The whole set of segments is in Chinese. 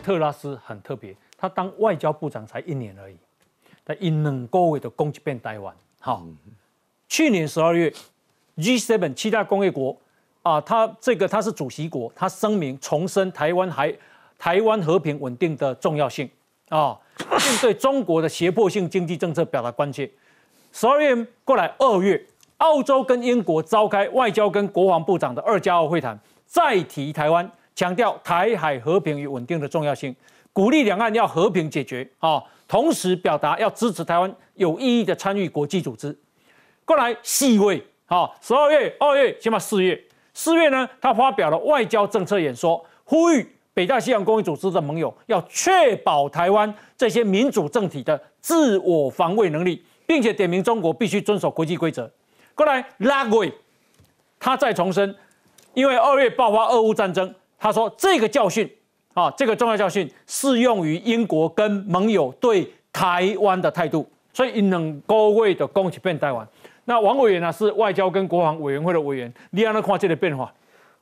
特拉斯很特别，他当外交部长才一年而已，他以冷锅味的攻击变台湾。好，去年十二月，G7 七大工业国啊，他这个他是主席国，他声明重申台湾还台湾和平稳定的重要性啊，并对中国的胁迫性经济政策表达关切。十二月过来二月，澳洲跟英国召开外交跟国防部长的二加二会谈，再提台湾。强调台海和平与稳定的重要性，鼓励两岸要和平解决啊。同时，表达要支持台湾有意义的参与国际组织。过来，细位，啊，十二月、二月，起码四月。四月呢，他发表了外交政策演说，呼吁北大西洋公约组织的盟友要确保台湾这些民主政体的自我防卫能力，并且点名中国必须遵守国际规则。过来，拉鬼，他再重申，因为二月爆发俄乌战争。他说：“这个教训啊，这个重要教训，适用于英国跟盟友对台湾的态度，所以能够为的攻击变台湾。”那王委员呢是外交跟国防委员会的委员，你看到看这个变化？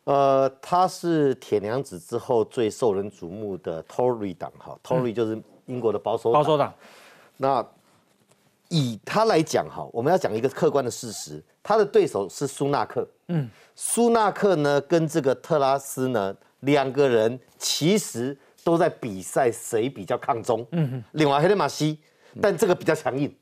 呃，他是铁娘子之后最受人瞩目的 Tory 党哈，Tory 就是英国的保守党。保守党。那以他来讲哈，我们要讲一个客观的事实，他的对手是苏纳克。嗯，苏纳克呢跟这个特拉斯呢。两个人其实都在比赛，谁比较抗中。嗯另外黑人马西，但这个比较强硬。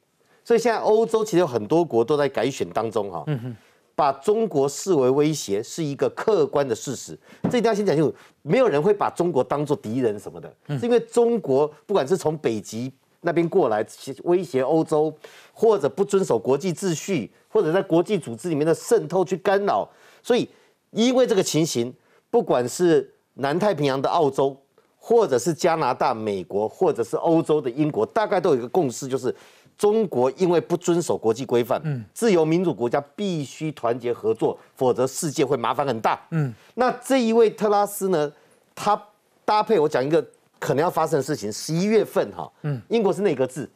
所以现在欧洲其实有很多国都在改选当中哈。嗯把中国视为威胁是一个客观的事实，这一定要先讲清楚。没有人会把中国当作敌人什么的，是因为中国不管是从北极那边过来威胁欧洲，或者不遵守国际秩序，或者在国际组织里面的渗透去干扰，所以因为这个情形。不管是南太平洋的澳洲，或者是加拿大、美国，或者是欧洲的英国，大概都有一个共识，就是中国因为不遵守国际规范，嗯，自由民主国家必须团结合作，否则世界会麻烦很大。嗯，那这一位特拉斯呢，他搭配我讲一个可能要发生的事情，十一月份哈，嗯，英国是内阁制，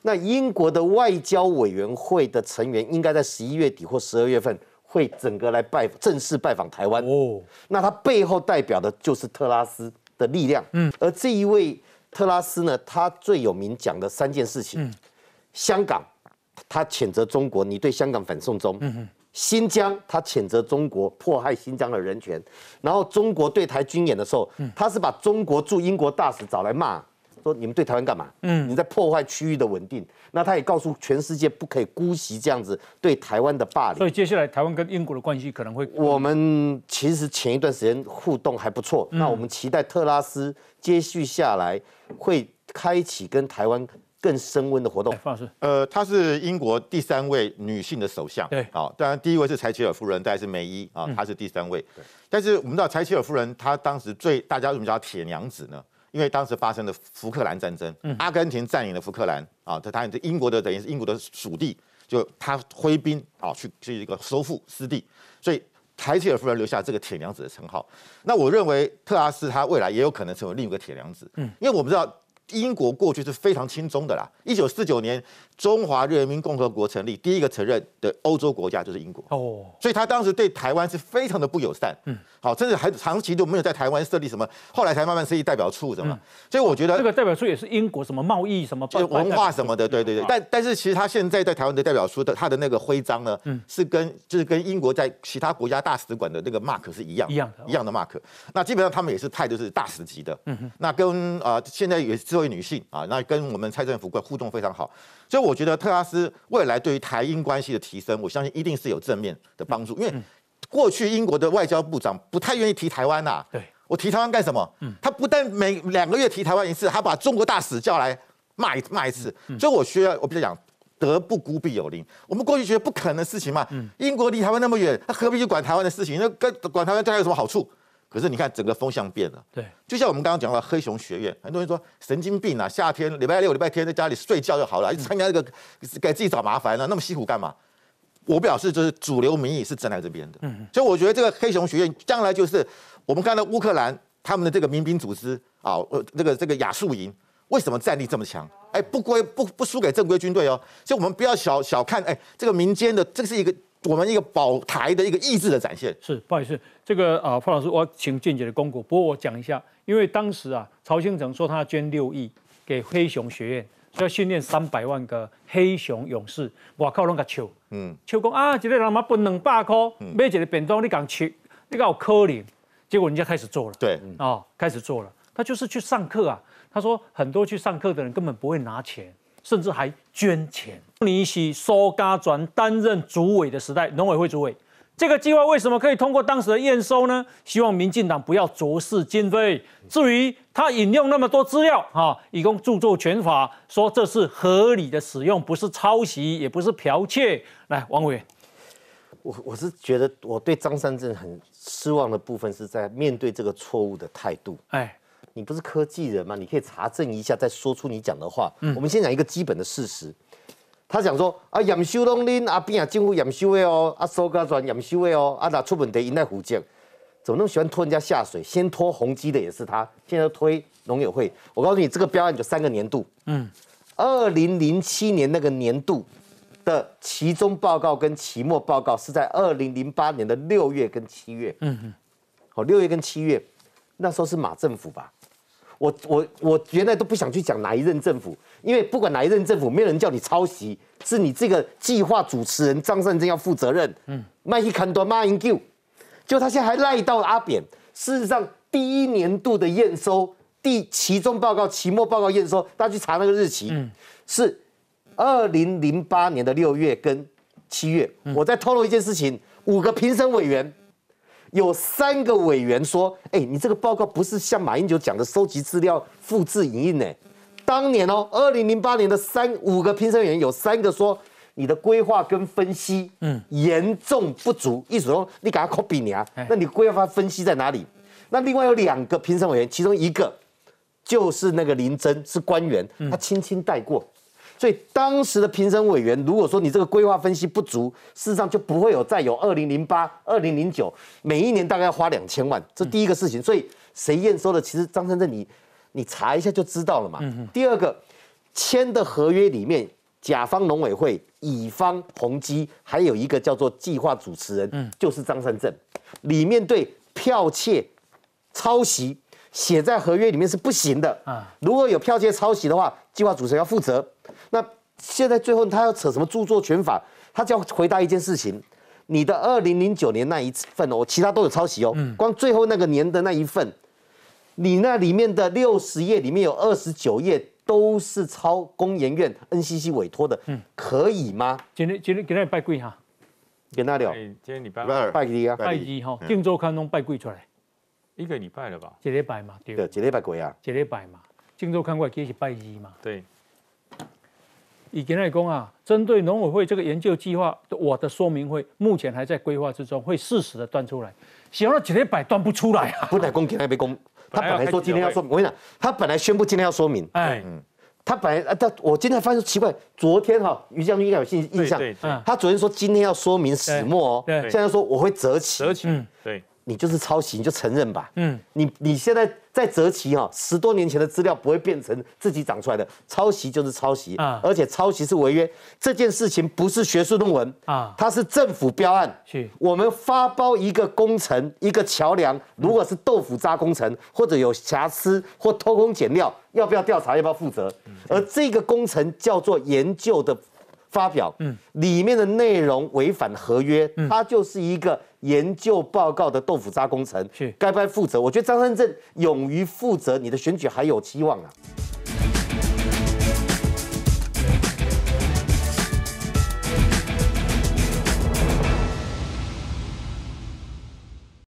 那英国的外交委员会的成员应该在十一月底或十二月份。会整个来拜正式拜访台湾哦，那他背后代表的就是特拉斯的力量。嗯，而这一位特拉斯呢，他最有名讲的三件事情：，香港他谴责中国，你对香港反送中；，新疆他谴责中国迫害新疆的人权；，然后中国对台军演的时候，他是把中国驻英国大使找来骂。说你们对台湾干嘛？嗯，你在破坏区域的稳定。那他也告诉全世界，不可以姑息这样子对台湾的霸凌。所以接下来台湾跟英国的关系可能会……我们其实前一段时间互动还不错。那我们期待特拉斯接续下来会开启跟台湾更升温的活动。范老师，呃，她是英国第三位女性的首相。对，啊，当然第一位是柴切尔夫人，但是梅伊啊，她是第三位。但是我们知道柴切尔夫人她当时最大家什么叫铁娘子呢？因为当时发生的福克兰战争，阿根廷占领了福克兰啊，应它英国的等于是英国的属地，就他挥兵啊去去一个收复失地，所以台尔夫人留下这个铁娘子的称号。那我认为特拉斯他未来也有可能成为另一个铁娘子，嗯，因为我不知道。英国过去是非常轻松的啦。一九四九年，中华人民共和国成立，第一个承认的欧洲国家就是英国。哦，所以他当时对台湾是非常的不友善。嗯，好，甚至还长期都没有在台湾设立什么，后来才慢慢设立代表处什么。所以我觉得这个代表处也是英国什么贸易什么，就文化什么的。对对对，但但是其实他现在在台湾的代表处的他的那个徽章呢，嗯，是跟就是跟英国在其他国家大使馆的那个 mark 是一样一样一样的 mark。那基本上他们也是派度是大使级的。嗯，哼，那跟啊现在也是。各位女性啊，那跟我们蔡政府互动非常好，所以我觉得特拉斯未来对于台英关系的提升，我相信一定是有正面的帮助。因为过去英国的外交部长不太愿意提台湾呐，对我提台湾干什么？嗯，他不但每两个月提台湾一次，还把中国大使叫来骂一骂一次。所以我需要我比较讲德不孤必有邻，我们过去觉得不可能的事情嘛，英国离台湾那么远，他何必去管台湾的事情？那跟管台湾对他有什么好处？可是你看，整个风向变了。对，就像我们刚刚讲到黑熊学院，很多人说神经病啊，夏天礼拜六、礼拜天在家里睡觉就好了，一直参加这个给自己找麻烦呢，那么辛苦干嘛？我表示就是主流民意是站在这边的，所以我觉得这个黑熊学院将来就是我们刚才乌克兰他们的这个民兵组织啊，呃，这个这个亚速营为什么战力这么强？哎，不归不不输给正规军队哦，所以我们不要小小看哎，这个民间的，这是一个。我们一个保台的一个意志的展现。是，不好意思，这个啊，范老师，我要请俊杰的公股。不过我讲一下，因为当时啊，曹兴诚说他捐六亿给黑熊学院，所以要训练三百万个黑熊勇士。我靠，拢个球，嗯，球公啊，一个人嘛分两百块，嗯，妹姐的扁担，你敢去，你敢有可 l 结果人家开始做了，对，啊，开始做了。他就是去上课啊，他说很多去上课的人根本不会拿钱。甚至还捐钱。林益苏家咖担任主委的时代，农委会主委，这个计划为什么可以通过当时的验收呢？希望民进党不要浊世兼非。至于他引用那么多资料啊，以供著作权法说这是合理的使用，不是抄袭，也不是剽窃。来，王委员，我我是觉得我对张三镇很失望的部分是在面对这个错误的态度。哎。你不是科技人吗？你可以查证一下，再说出你讲的话。嗯，我们先讲一个基本的事实。他讲说啊，养修龙林啊，变啊进入养修位哦，啊收家转养修位哦，啊达出本得赢在福建，怎么那么喜欢拖人家下水？先拖宏基的也是他，现在推农友会。我告诉你，这个标案有三个年度。嗯，二零零七年那个年度的期中报告跟期末报告是在二零零八年的六月跟七月。嗯好、哦，六月跟七月那时候是马政府吧？我我我原来都不想去讲哪一任政府，因为不管哪一任政府，没有人叫你抄袭，是你这个计划主持人张善珍要负责任。嗯，麦伊坎多马英九，就他现在还赖到阿扁。事实上，第一年度的验收，第其中报告、期末报告验收，大家去查那个日期，嗯、是二零零八年的六月跟七月。我在透露一件事情：五个评审委员。有三个委员说：“哎，你这个报告不是像马英九讲的收集资料、复制影印呢？当年哦，二零零八年的三五个评审员有三个说你的规划跟分析，嗯，严重不足。意思说你给他 copy 你啊？那你规划分析在哪里？那另外有两个评审委员，其中一个就是那个林真，是官员，他轻轻带过。”所以当时的评审委员，如果说你这个规划分析不足，事实上就不会有再有。二零零八、二零零九每一年大概要花两千万，这第一个事情。所以谁验收的，其实张三正你你查一下就知道了嘛。第二个签的合约里面，甲方农委会、乙方宏基，还有一个叫做计划主持人，嗯，就是张三正，里面对剽窃、抄袭写在合约里面是不行的啊。如果有票窃、抄袭的话，计划主持人要负责。现在最后他要扯什么著作权法？他就要回答一件事情：你的二零零九年那一份哦，其他都有抄袭哦。嗯。光最后那个年的那一份，你那里面的六十页里面有二十九页都是抄工研院 NCC 委托的。嗯。可以吗？今天今天给他拜跪哈，给他了。今天礼拜二拜一啊，拜一哈。郑州看都拜跪出来，一个礼拜了吧？一礼拜嘛，对。对，一礼拜跪啊。一礼拜嘛，郑州看我也是拜一嘛。对。以前业公啊，针对农委会这个研究计划，我的说明会目前还在规划之中，会适时的端出来。想了几一百端不出来啊！不，李公，李建业公，他本来说今天要说明，我跟你讲，他本来宣布今天要说明，哎，他本来他我今天发现奇怪，昨天哈，于将军应该有印印象，他昨天说今天要说明始末哦，现在说我会折起，折起，嗯，对。你就是抄袭，你就承认吧。嗯，你你现在在择期哈，十多年前的资料不会变成自己长出来的，抄袭就是抄袭。啊，而且抄袭是违约，这件事情不是学术论文啊，它是政府标案。是，我们发包一个工程，一个桥梁，如果是豆腐渣工程或者有瑕疵或偷工减料，要不要调查？要不要负责？而这个工程叫做研究的。发表，嗯，里面的内容违反合约，它就是一个研究报告的豆腐渣工程，是该不该负责？我觉得张三正勇于负责，你的选举还有期望啊。